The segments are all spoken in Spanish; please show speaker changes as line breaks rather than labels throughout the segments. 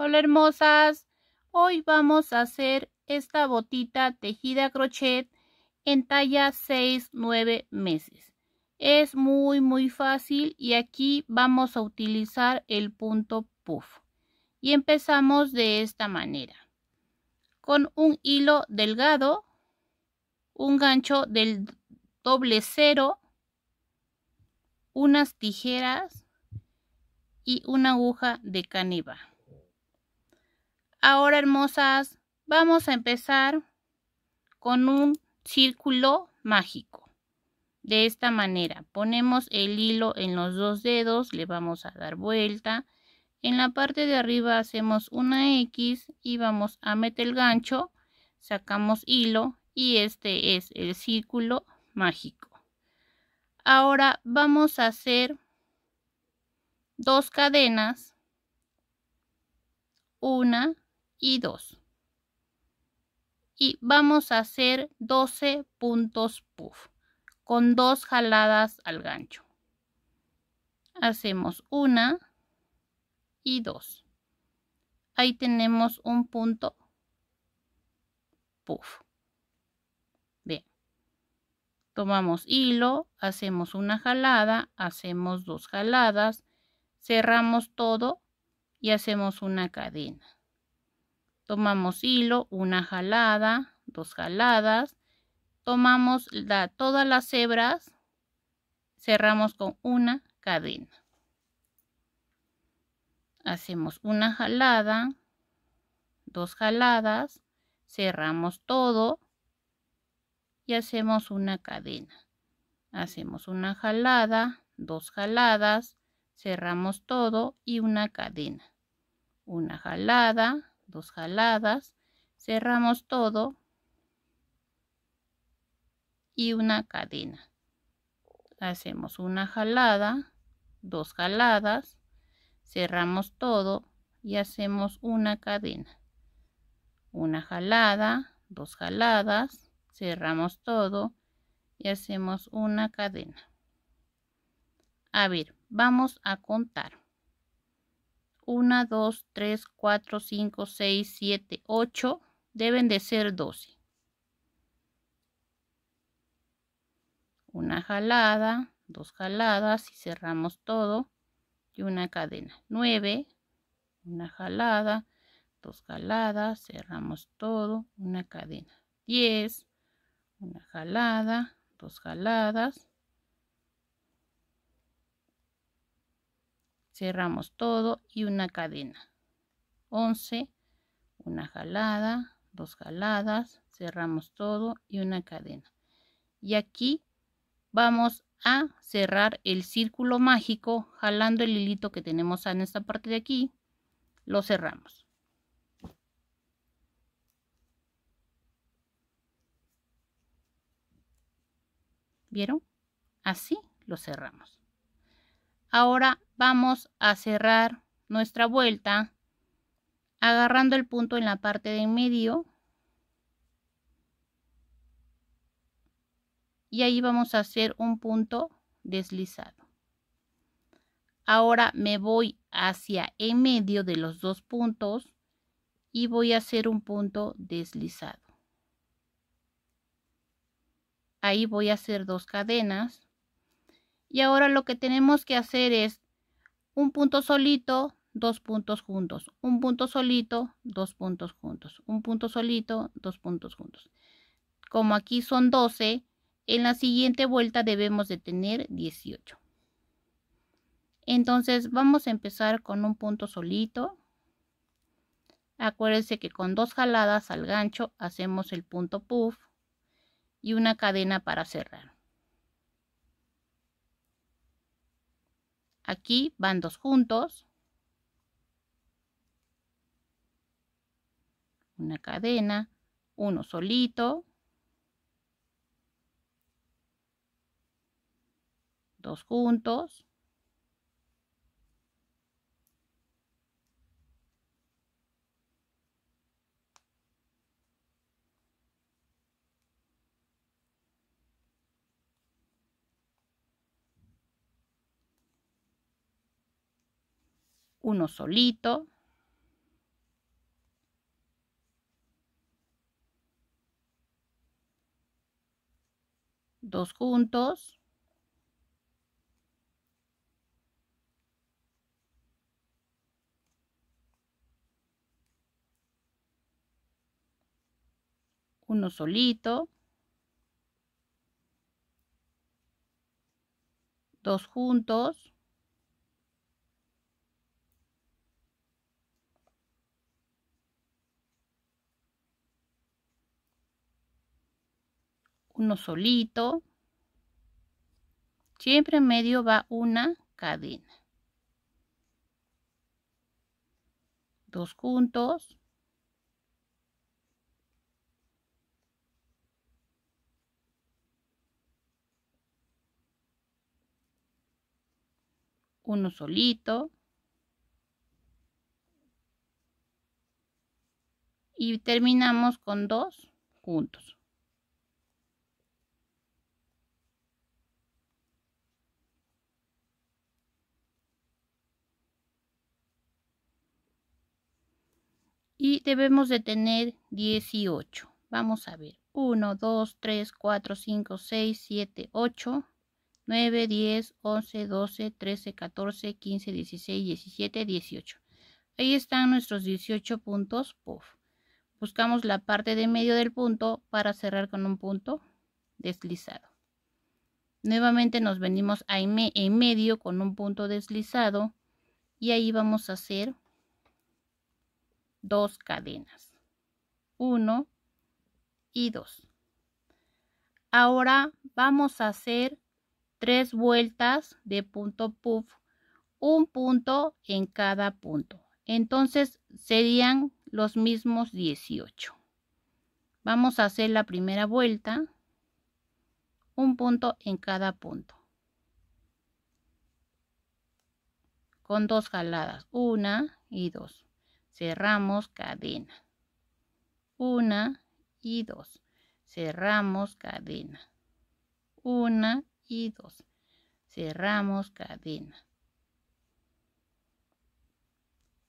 Hola hermosas, hoy vamos a hacer esta botita tejida crochet en talla 6-9 meses. Es muy muy fácil y aquí vamos a utilizar el punto puff. Y empezamos de esta manera. Con un hilo delgado, un gancho del doble cero, unas tijeras y una aguja de caneva. Ahora, hermosas, vamos a empezar con un círculo mágico. De esta manera, ponemos el hilo en los dos dedos, le vamos a dar vuelta. En la parte de arriba hacemos una X y vamos a meter el gancho, sacamos hilo y este es el círculo mágico. Ahora vamos a hacer dos cadenas, una, y 2. Y vamos a hacer 12 puntos puff con dos jaladas al gancho. Hacemos una y dos. Ahí tenemos un punto puff. Bien. Tomamos hilo, hacemos una jalada, hacemos dos jaladas, cerramos todo y hacemos una cadena tomamos hilo, una jalada, dos jaladas, tomamos la, todas las hebras, cerramos con una cadena. Hacemos una jalada, dos jaladas, cerramos todo y hacemos una cadena. Hacemos una jalada, dos jaladas, cerramos todo y una cadena. Una jalada, dos jaladas, cerramos todo y una cadena. Hacemos una jalada, dos jaladas, cerramos todo y hacemos una cadena. Una jalada, dos jaladas, cerramos todo y hacemos una cadena. A ver, vamos a contar. 1, 2, 3, 4, 5, 6, 7, 8, deben de ser 12. Una jalada, dos jaladas y cerramos todo y una cadena. 9, una jalada, dos jaladas, cerramos todo, una cadena. 10, una jalada, dos jaladas, cerramos todo y una cadena 11 una jalada dos jaladas cerramos todo y una cadena y aquí vamos a cerrar el círculo mágico jalando el hilito que tenemos en esta parte de aquí lo cerramos ¿Vieron? Así lo cerramos. Ahora vamos a cerrar nuestra vuelta agarrando el punto en la parte de en medio y ahí vamos a hacer un punto deslizado. Ahora me voy hacia en medio de los dos puntos y voy a hacer un punto deslizado. Ahí voy a hacer dos cadenas y ahora lo que tenemos que hacer es un punto solito, dos puntos juntos, un punto solito, dos puntos juntos, un punto solito, dos puntos juntos. Como aquí son 12, en la siguiente vuelta debemos de tener 18. Entonces vamos a empezar con un punto solito. Acuérdense que con dos jaladas al gancho hacemos el punto puff y una cadena para cerrar. Aquí van dos juntos. Una cadena, uno solito. Dos juntos. uno solito. Dos juntos. Uno solito. Dos juntos. uno solito. Siempre en medio va una cadena. Dos juntos. uno solito y terminamos con dos juntos. y debemos de tener 18. Vamos a ver. 1, 2, 3, 4, 5, 6, 7, 8, 9, 10, 11, 12, 13, 14, 15, 16, 17, 18. Ahí están nuestros 18 puntos Buscamos la parte de medio del punto para cerrar con un punto deslizado. Nuevamente nos venimos en medio con un punto deslizado y ahí vamos a hacer dos cadenas. uno y dos Ahora vamos a hacer tres vueltas de punto puff, un punto en cada punto. Entonces serían los mismos 18. Vamos a hacer la primera vuelta, un punto en cada punto. Con dos jaladas, una y dos. Cerramos cadena. 1 y 2. Cerramos cadena. 1 y 2. Cerramos cadena.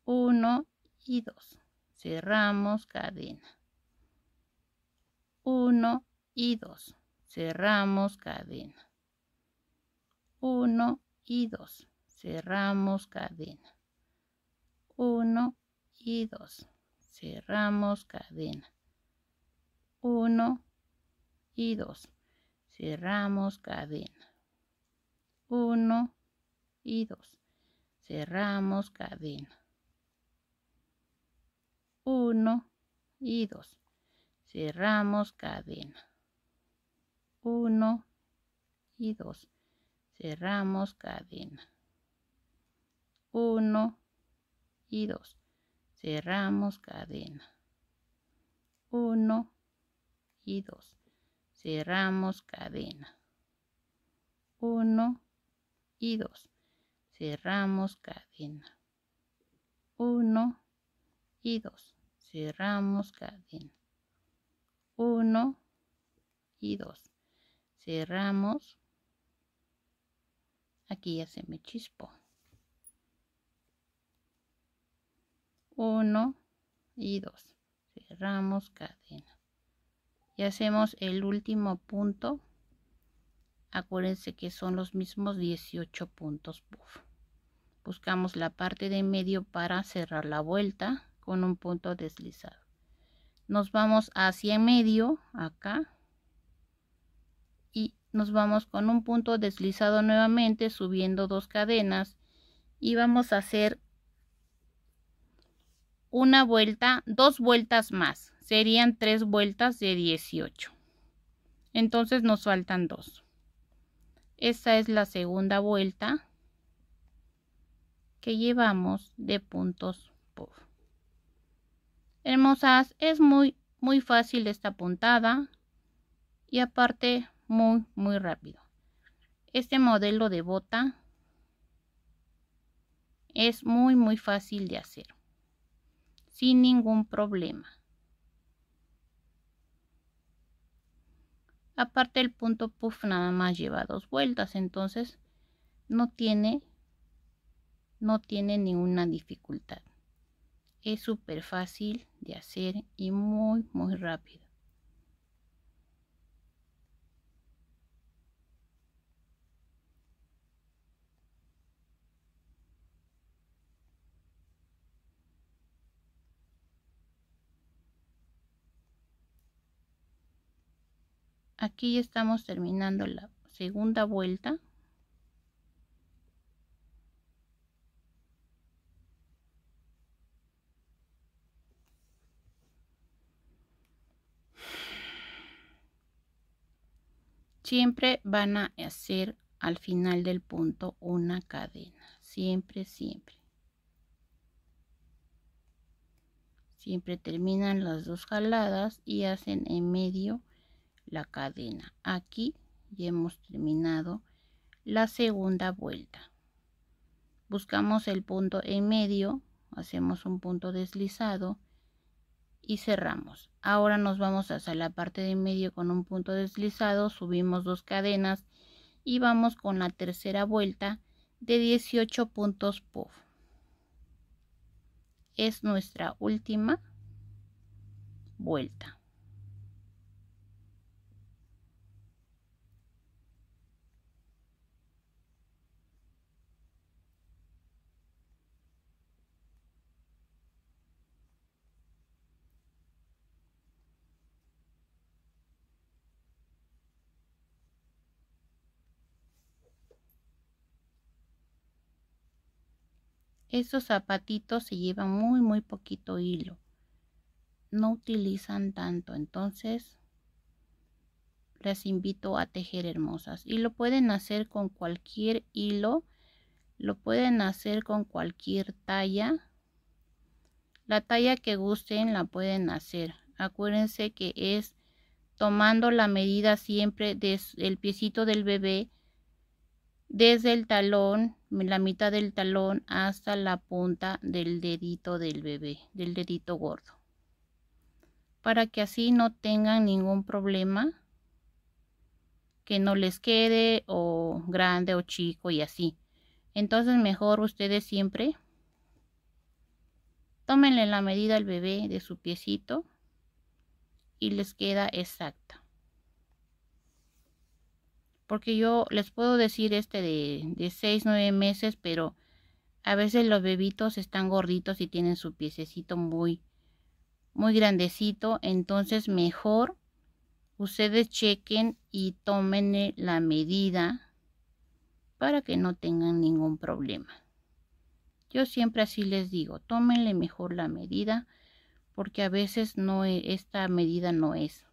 1 y 2. Cerramos cadena. 1 y 2. Cerramos cadena. 1 y 2. Cerramos cadena. 1 y 2. Cerramos cadena. 1 y 2. Cerramos cadena. 1 y 2. Cerramos cadena. 1 y 2. Cerramos cadena. 1 y 2. Cerramos cadena. 1 y 2. Cerramos cadena. 1 y 2 cerramos cadena 1 y 2 cerramos cadena 1 y 2 cerramos cadena 1 y 2 cerramos cadena 1 y 2 cerramos aquí ya se me chispó 1 y 2 cerramos cadena y hacemos el último punto acuérdense que son los mismos 18 puntos buscamos la parte de medio para cerrar la vuelta con un punto deslizado nos vamos hacia medio acá y nos vamos con un punto deslizado nuevamente subiendo dos cadenas y vamos a hacer una vuelta, dos vueltas más. Serían tres vueltas de 18. Entonces nos faltan dos. Esta es la segunda vuelta que llevamos de puntos Hermosas, es muy, muy fácil esta puntada y aparte muy, muy rápido. Este modelo de bota es muy, muy fácil de hacer sin ningún problema. Aparte el punto puff nada más lleva dos vueltas, entonces no tiene no tiene ninguna dificultad. Es súper fácil de hacer y muy muy rápido. aquí estamos terminando la segunda vuelta siempre van a hacer al final del punto una cadena siempre siempre siempre terminan las dos jaladas y hacen en medio la cadena aquí y hemos terminado la segunda vuelta buscamos el punto en medio hacemos un punto deslizado y cerramos ahora nos vamos hacia la parte de medio con un punto deslizado subimos dos cadenas y vamos con la tercera vuelta de 18 puntos puff es nuestra última vuelta Esos zapatitos se llevan muy, muy poquito hilo. No utilizan tanto, entonces les invito a tejer hermosas. Y lo pueden hacer con cualquier hilo, lo pueden hacer con cualquier talla. La talla que gusten la pueden hacer. Acuérdense que es tomando la medida siempre del piecito del bebé desde el talón, la mitad del talón hasta la punta del dedito del bebé, del dedito gordo. Para que así no tengan ningún problema que no les quede o grande o chico y así. Entonces mejor ustedes siempre tómenle la medida al bebé de su piecito y les queda exacta. Porque yo les puedo decir este de, de 6, 9 meses, pero a veces los bebitos están gorditos y tienen su piececito muy, muy grandecito. Entonces mejor ustedes chequen y tómenle eh, la medida para que no tengan ningún problema. Yo siempre así les digo, tómenle mejor la medida porque a veces no eh, esta medida no es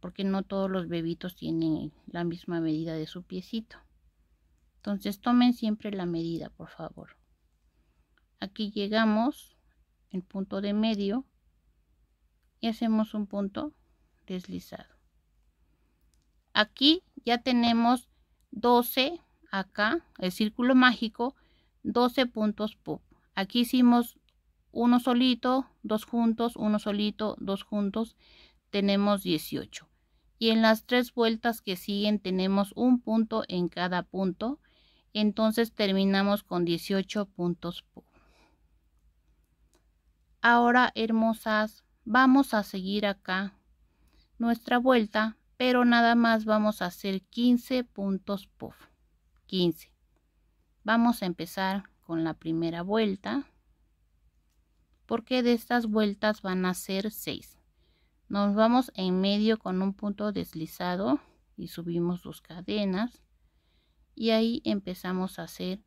porque no todos los bebitos tienen la misma medida de su piecito. Entonces tomen siempre la medida, por favor. Aquí llegamos, el punto de medio, y hacemos un punto deslizado. Aquí ya tenemos 12, acá, el círculo mágico, 12 puntos pop. Aquí hicimos uno solito, dos juntos, uno solito, dos juntos, tenemos 18 y en las tres vueltas que siguen tenemos un punto en cada punto entonces terminamos con 18 puntos ahora hermosas vamos a seguir acá nuestra vuelta pero nada más vamos a hacer 15 puntos puff 15 vamos a empezar con la primera vuelta porque de estas vueltas van a ser 6 nos vamos en medio con un punto deslizado y subimos dos cadenas y ahí empezamos a hacer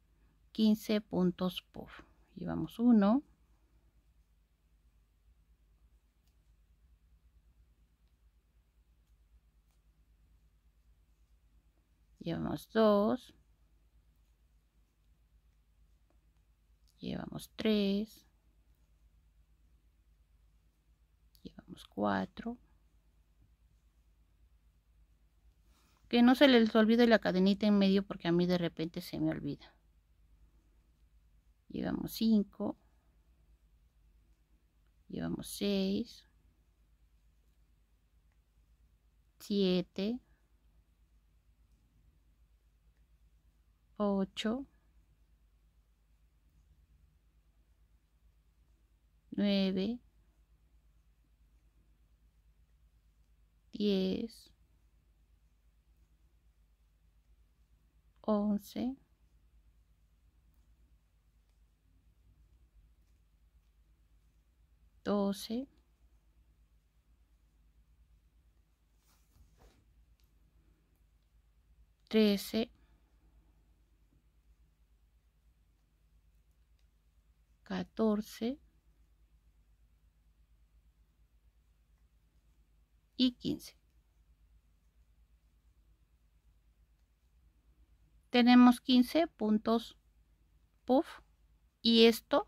15 puntos por llevamos uno llevamos dos llevamos tres Vamos, 4. Que no se les olvide la cadenita en medio porque a mí de repente se me olvida. Llevamos 5. Llevamos 6. 7. 8. 9. 10, 11, 12, 13, 14, 15. Tenemos 15 puntos puff y esto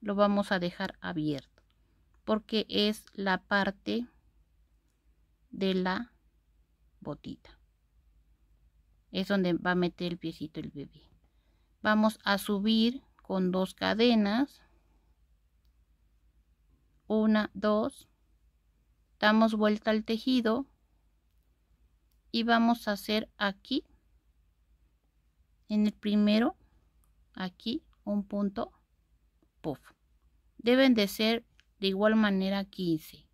lo vamos a dejar abierto porque es la parte de la botita. Es donde va a meter el piecito el bebé. Vamos a subir con dos cadenas. Una, dos, damos vuelta al tejido y vamos a hacer aquí en el primero aquí un punto puff deben de ser de igual manera 15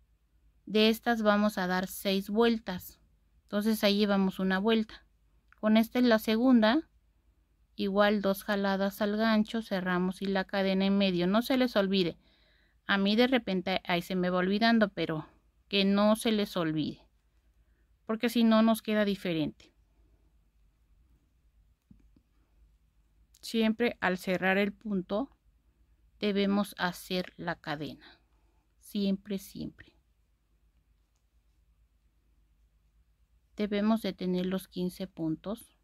de estas vamos a dar 6 vueltas entonces ahí llevamos una vuelta con esta es la segunda igual dos jaladas al gancho cerramos y la cadena en medio no se les olvide a mí de repente ahí se me va olvidando pero que no se les olvide, porque si no nos queda diferente. Siempre al cerrar el punto debemos hacer la cadena, siempre, siempre. Debemos de tener los 15 puntos.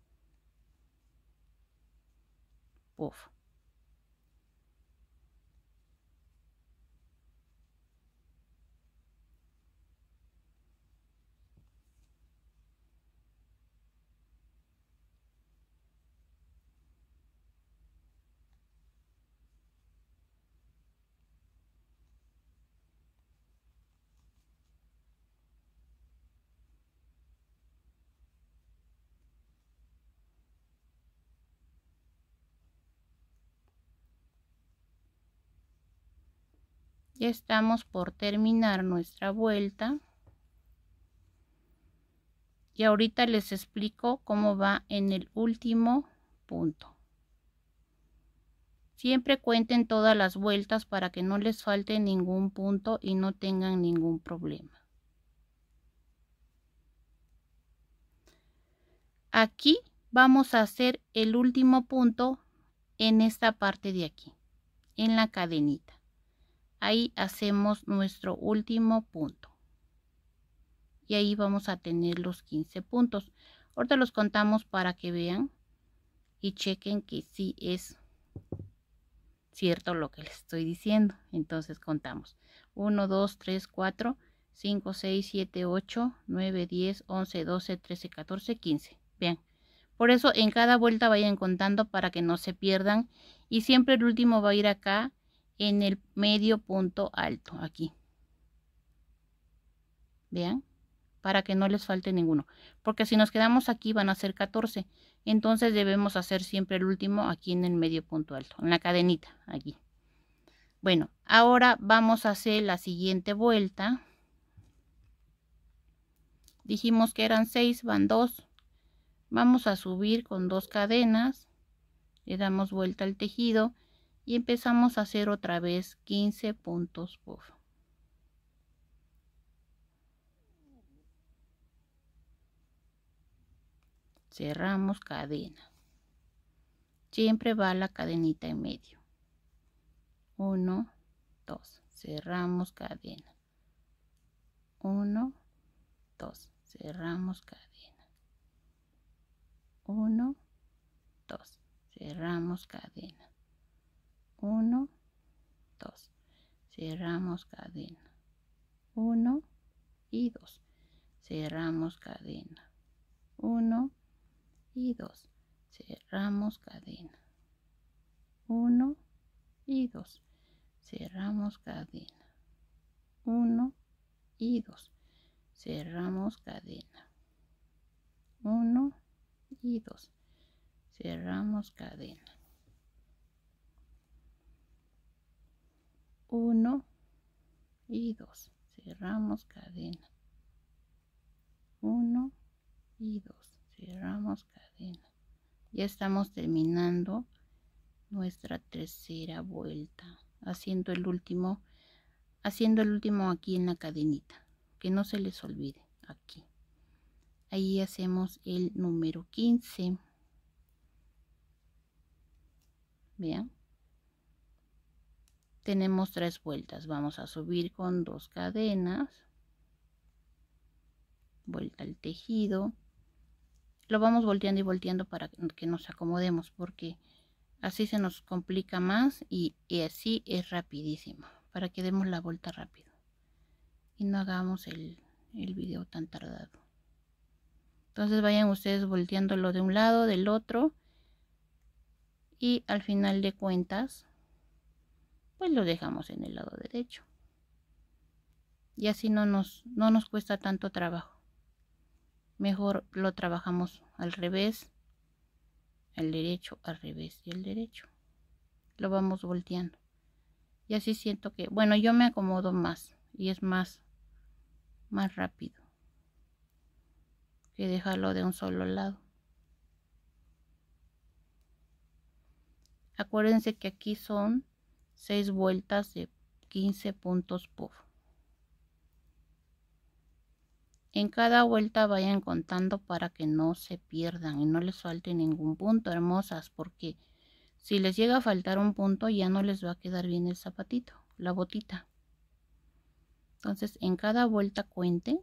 Ya estamos por terminar nuestra vuelta. Y ahorita les explico cómo va en el último punto. Siempre cuenten todas las vueltas para que no les falte ningún punto y no tengan ningún problema. Aquí vamos a hacer el último punto en esta parte de aquí, en la cadenita. Ahí hacemos nuestro último punto. Y ahí vamos a tener los 15 puntos. Ahorita los contamos para que vean y chequen que sí es cierto lo que les estoy diciendo. Entonces contamos. 1, 2, 3, 4, 5, 6, 7, 8, 9, 10, 11, 12, 13, 14, 15. Vean. Por eso en cada vuelta vayan contando para que no se pierdan. Y siempre el último va a ir acá en el medio punto alto, aquí. Vean, para que no les falte ninguno. Porque si nos quedamos aquí van a ser 14. Entonces debemos hacer siempre el último aquí en el medio punto alto, en la cadenita, aquí. Bueno, ahora vamos a hacer la siguiente vuelta. Dijimos que eran 6, van 2. Vamos a subir con dos cadenas. Le damos vuelta al tejido y empezamos a hacer otra vez 15 puntos puff cerramos cadena siempre va la cadenita en medio 1 2 cerramos cadena 1 2 cerramos cadena 1 2 cerramos cadena 1 2 cerramos cadena 1 y 2 cerramos cadena 1 y 2 cerramos cadena 1 y 2 cerramos cadena 1 y 2 cerramos cadena 1 y 2 cerramos cadena 1 y 2 cerramos cadena 1 y 2 cerramos cadena ya estamos terminando nuestra tercera vuelta haciendo el último haciendo el último aquí en la cadenita que no se les olvide aquí ahí hacemos el número 15 vean tenemos tres vueltas vamos a subir con dos cadenas vuelta al tejido lo vamos volteando y volteando para que nos acomodemos porque así se nos complica más y, así es rapidísimo para que demos la vuelta rápido y no hagamos el, el video tan tardado entonces vayan ustedes volteándolo de un lado del otro y al final de cuentas pues lo dejamos en el lado derecho. Y así no nos, no nos cuesta tanto trabajo. Mejor lo trabajamos al revés, el derecho al revés y el derecho. Lo vamos volteando. Y así siento que, bueno, yo me acomodo más y es más, más rápido que dejarlo de un solo lado. Acuérdense que aquí son 6 vueltas de 15 puntos por En cada vuelta vayan contando para que no se pierdan y no les falte ningún punto, hermosas, porque si les llega a faltar un punto ya no les va a quedar bien el zapatito, la botita. Entonces en cada vuelta cuenten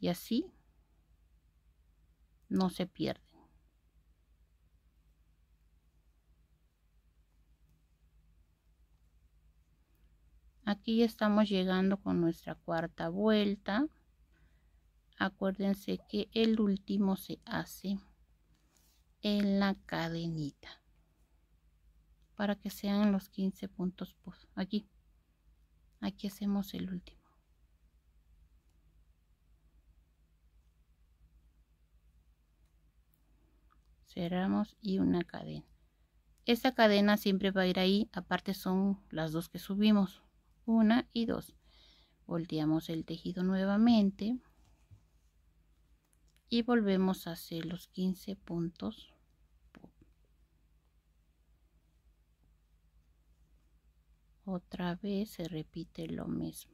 y así no se pierden. aquí estamos llegando con nuestra cuarta vuelta acuérdense que el último se hace en la cadenita para que sean los 15 puntos pues, aquí aquí hacemos el último cerramos y una cadena esta cadena siempre va a ir ahí aparte son las dos que subimos una y dos volteamos el tejido nuevamente y volvemos a hacer los 15 puntos otra vez se repite lo mismo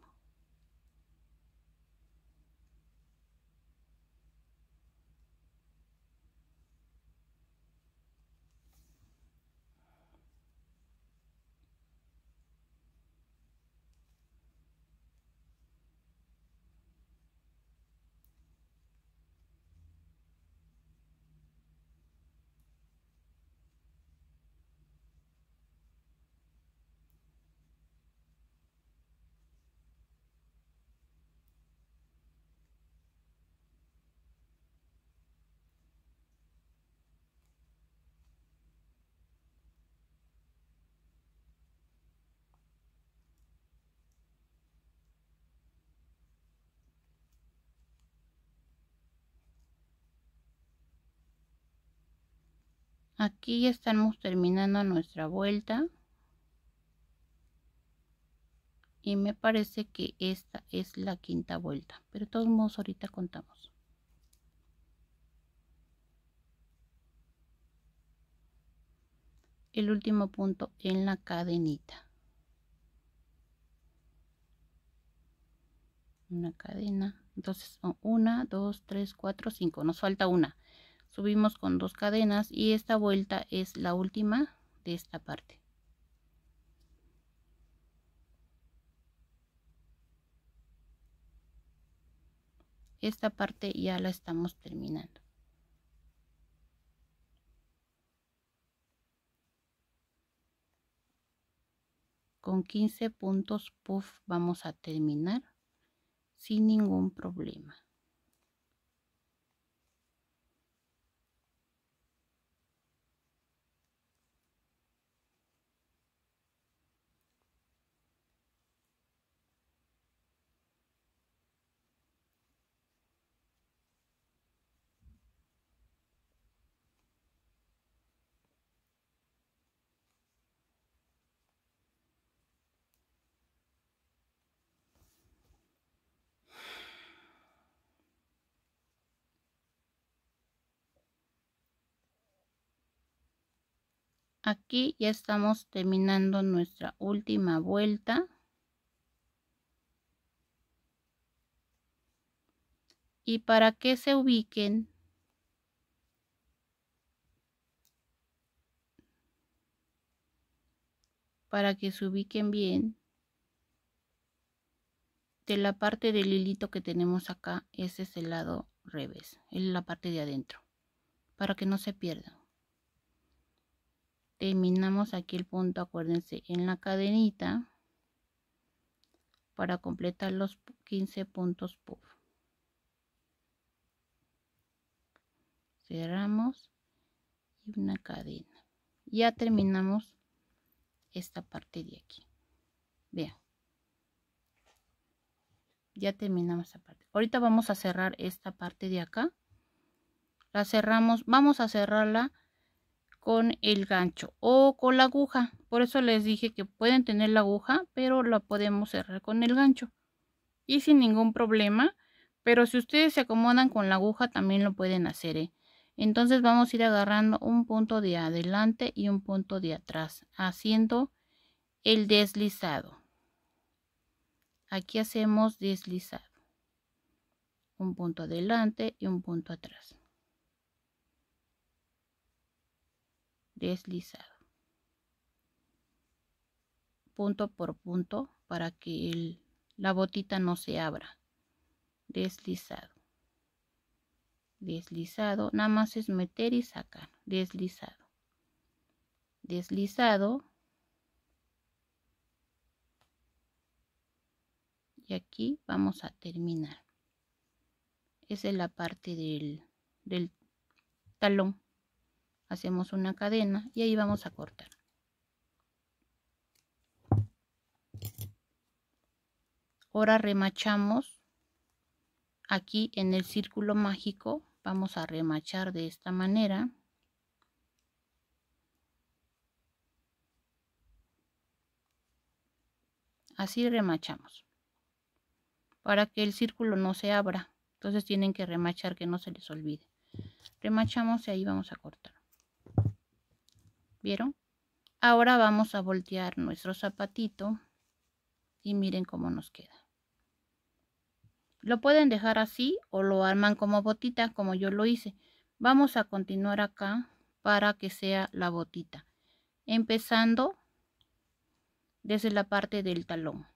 aquí ya estamos terminando nuestra vuelta y me parece que esta es la quinta vuelta pero de todos modos ahorita contamos el último punto en la cadenita una cadena entonces son 1 2 3 4 5 nos falta una subimos con dos cadenas y esta vuelta es la última de esta parte esta parte ya la estamos terminando con 15 puntos puff vamos a terminar sin ningún problema aquí ya estamos terminando nuestra última vuelta y para que se ubiquen para que se ubiquen bien de la parte del hilito que tenemos acá ese es el lado revés es la parte de adentro para que no se pierdan terminamos aquí el punto acuérdense en la cadenita para completar los 15 puntos puff cerramos y una cadena ya terminamos esta parte de aquí vean ya terminamos esta parte ahorita vamos a cerrar esta parte de acá la cerramos vamos a cerrarla con el gancho o con la aguja. Por eso les dije que pueden tener la aguja, pero la podemos cerrar con el gancho. Y sin ningún problema. Pero si ustedes se acomodan con la aguja, también lo pueden hacer. ¿eh? Entonces vamos a ir agarrando un punto de adelante y un punto de atrás, haciendo el deslizado. Aquí hacemos deslizado. Un punto adelante y un punto atrás. deslizado punto por punto para que la botita no se abra deslizado deslizado nada más es meter y sacar deslizado deslizado y aquí vamos a terminar esa es la parte del talón hacemos una cadena y ahí vamos a cortar ahora remachamos aquí en el círculo mágico vamos a remachar de esta manera así remachamos para que el círculo no se abra entonces tienen que remachar que no se les olvide remachamos y ahí vamos a cortar ¿Vieron? Ahora vamos a voltear nuestro zapatito y miren cómo nos queda. Lo pueden dejar así o lo arman como botita como yo lo hice. Vamos a continuar acá para que sea la botita. Empezando desde la parte del talón.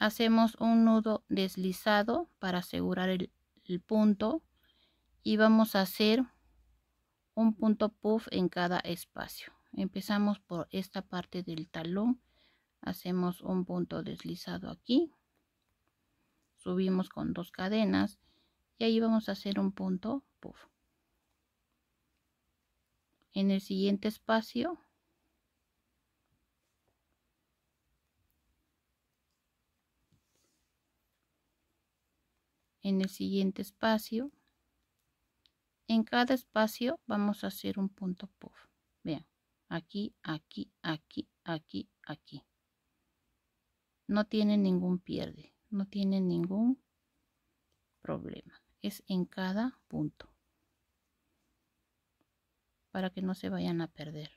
Hacemos un nudo deslizado para asegurar el, punto y vamos a hacer un punto puff en cada espacio empezamos por esta parte del talón hacemos un punto deslizado aquí subimos con dos cadenas y ahí vamos a hacer un punto puff en el siguiente espacio en el siguiente espacio en cada espacio vamos a hacer un punto puff vean aquí aquí aquí aquí aquí no tiene ningún pierde no tiene ningún problema es en cada punto para que no se vayan a perder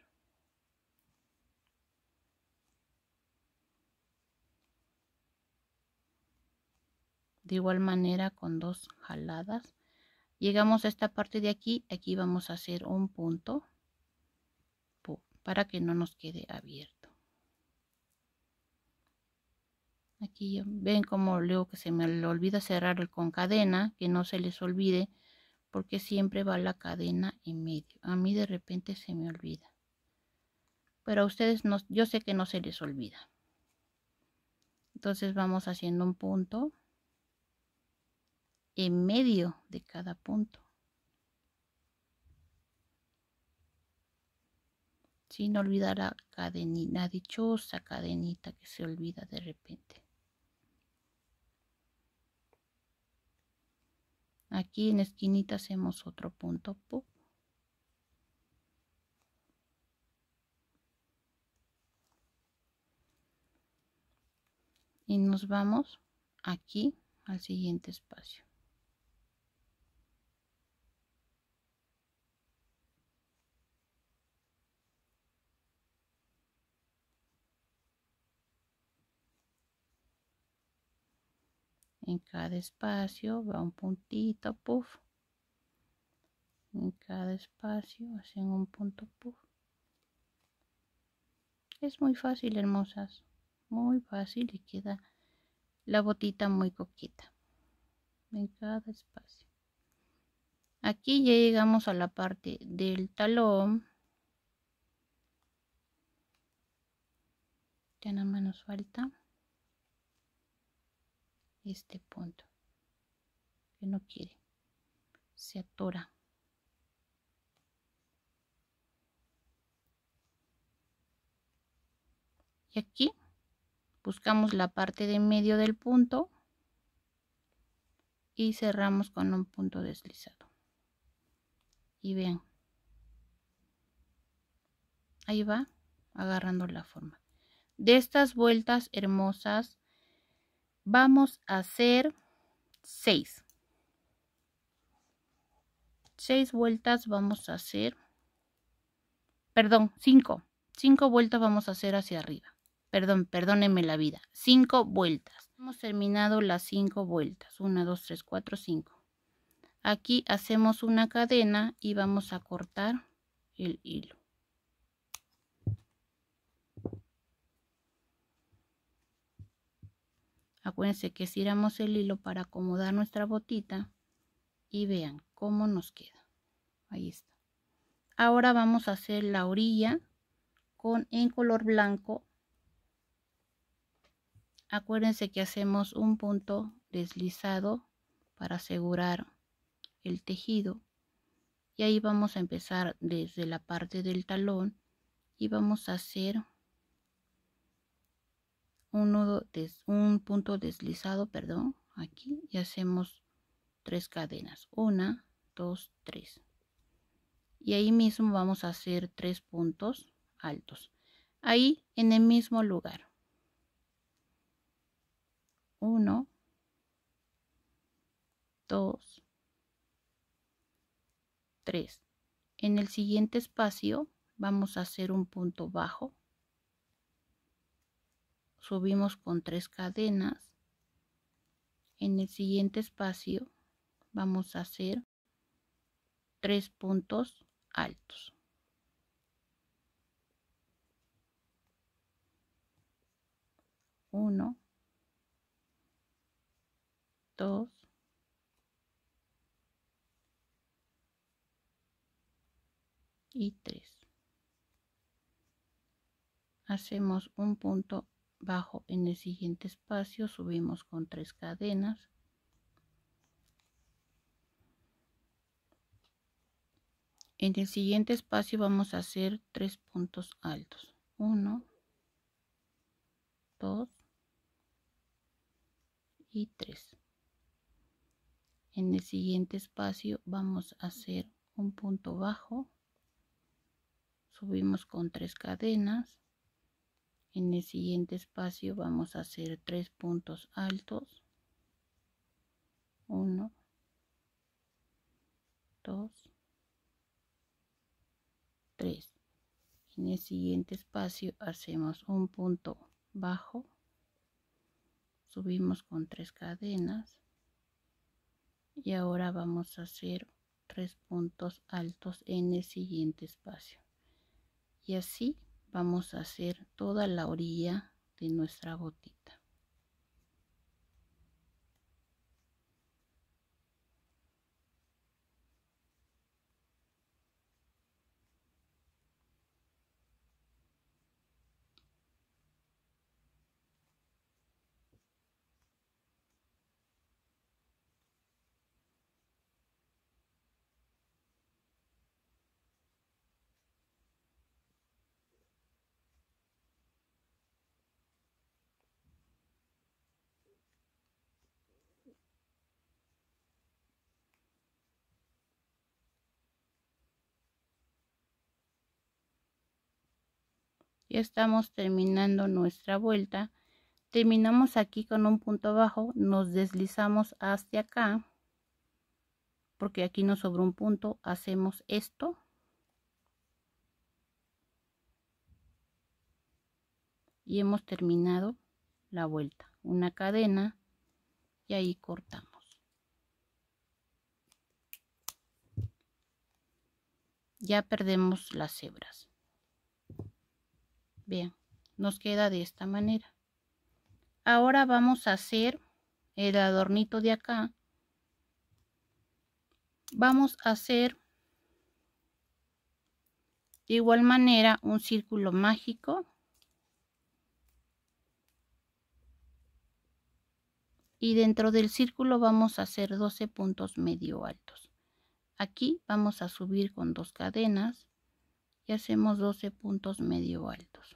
de igual manera con dos jaladas llegamos a esta parte de aquí aquí vamos a hacer un punto para que no nos quede abierto aquí ven como luego que se me olvida cerrar con cadena que no se les olvide porque siempre va la cadena en medio a mí de repente se me olvida pero a ustedes yo sé que no se les olvida entonces vamos haciendo un punto en medio de cada punto. Sin olvidar la cadenita, dichosa cadenita que se olvida de repente. Aquí en esquinita hacemos otro punto. Y nos vamos aquí al siguiente espacio. en cada espacio va un puntito puff en cada espacio hacen un punto puff es muy fácil hermosas muy fácil y queda la botita muy coquita en cada espacio aquí ya llegamos a la parte del talón ya nada más nos falta este punto que no quiere se atora y aquí buscamos la parte de medio del punto y cerramos con un punto deslizado y vean ahí va agarrando la forma de estas vueltas hermosas vamos a hacer 6 6 vueltas vamos a hacer perdón 5 5 vueltas vamos a hacer hacia arriba perdón perdónenme la vida 5 vueltas hemos terminado las 5 vueltas 1 2 3 4 5 aquí hacemos una cadena y vamos a cortar el hilo Acuérdense que estiramos el hilo para acomodar nuestra botita y vean cómo nos queda. Ahí está. Ahora vamos a hacer la orilla con en color blanco. Acuérdense que hacemos un punto deslizado para asegurar el tejido. Y ahí vamos a empezar desde la parte del talón y vamos a hacer un punto deslizado perdón aquí y hacemos tres cadenas una dos tres y ahí mismo vamos a hacer tres puntos altos ahí en el mismo lugar uno dos, 3 en el siguiente espacio vamos a hacer un punto bajo subimos con tres cadenas. En el siguiente espacio vamos a hacer tres puntos altos. Uno, dos, y tres. Hacemos un punto bajo en el siguiente espacio subimos con tres cadenas en el siguiente espacio vamos a hacer tres puntos altos 1 dos y 3 en el siguiente espacio vamos a hacer un punto bajo subimos con tres cadenas en el siguiente espacio vamos a hacer tres puntos altos 1 2 3 en el siguiente espacio hacemos un punto bajo subimos con tres cadenas y ahora vamos a hacer tres puntos altos en el siguiente espacio y así vamos a hacer toda la orilla de nuestra gotita ya estamos terminando nuestra vuelta terminamos aquí con un punto bajo nos deslizamos hacia acá porque aquí nos sobró un punto hacemos esto y hemos terminado la vuelta una cadena y ahí cortamos ya perdemos las hebras nos queda de esta manera. Ahora vamos a hacer el adornito de acá. Vamos a hacer de igual manera un círculo mágico. Y dentro del círculo vamos a hacer 12 puntos medio altos. Aquí vamos a subir con dos cadenas y hacemos 12 puntos medio altos.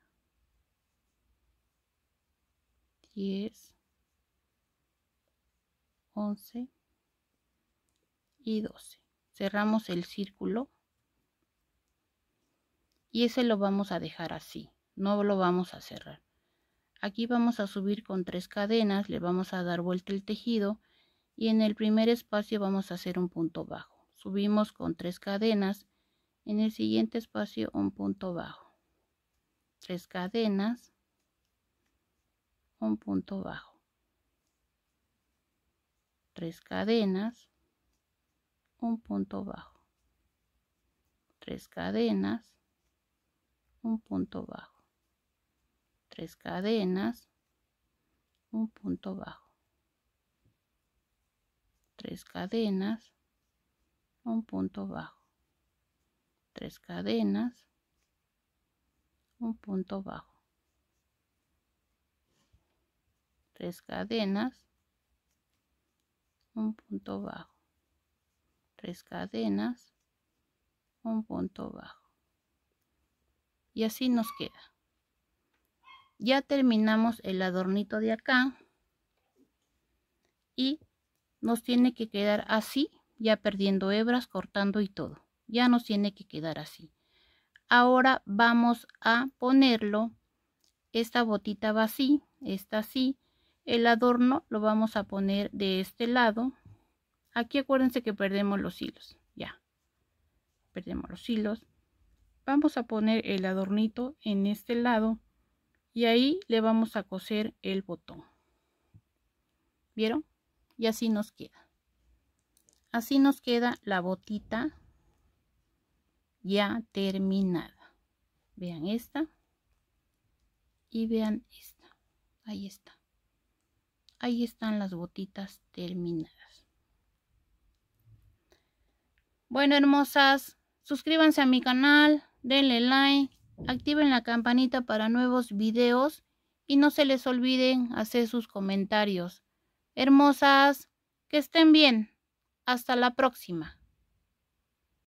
10, 11 y 12. Cerramos el círculo y ese lo vamos a dejar así, no lo vamos a cerrar. Aquí vamos a subir con tres cadenas, le vamos a dar vuelta el tejido y en el primer espacio vamos a hacer un punto bajo. Subimos con tres cadenas, en el siguiente espacio un punto bajo. Tres cadenas, un punto bajo tres cadenas un punto bajo tres cadenas un punto bajo tres cadenas un punto bajo tres cadenas un punto bajo tres cadenas un punto bajo tres cadenas un punto bajo tres cadenas un punto bajo y así nos queda ya terminamos el adornito de acá y nos tiene que quedar así ya perdiendo hebras cortando y todo ya nos tiene que quedar así ahora vamos a ponerlo esta botita va así esta así el adorno lo vamos a poner de este lado aquí acuérdense que perdemos los hilos ya perdemos los hilos vamos a poner el adornito en este lado y ahí le vamos a coser el botón vieron y así nos queda así nos queda la botita ya terminada vean esta y vean esta ahí está ahí están las botitas terminadas. Bueno, hermosas, suscríbanse a mi canal, denle like, activen la campanita para nuevos videos y no se les olviden hacer sus comentarios. Hermosas, que estén bien. Hasta la próxima.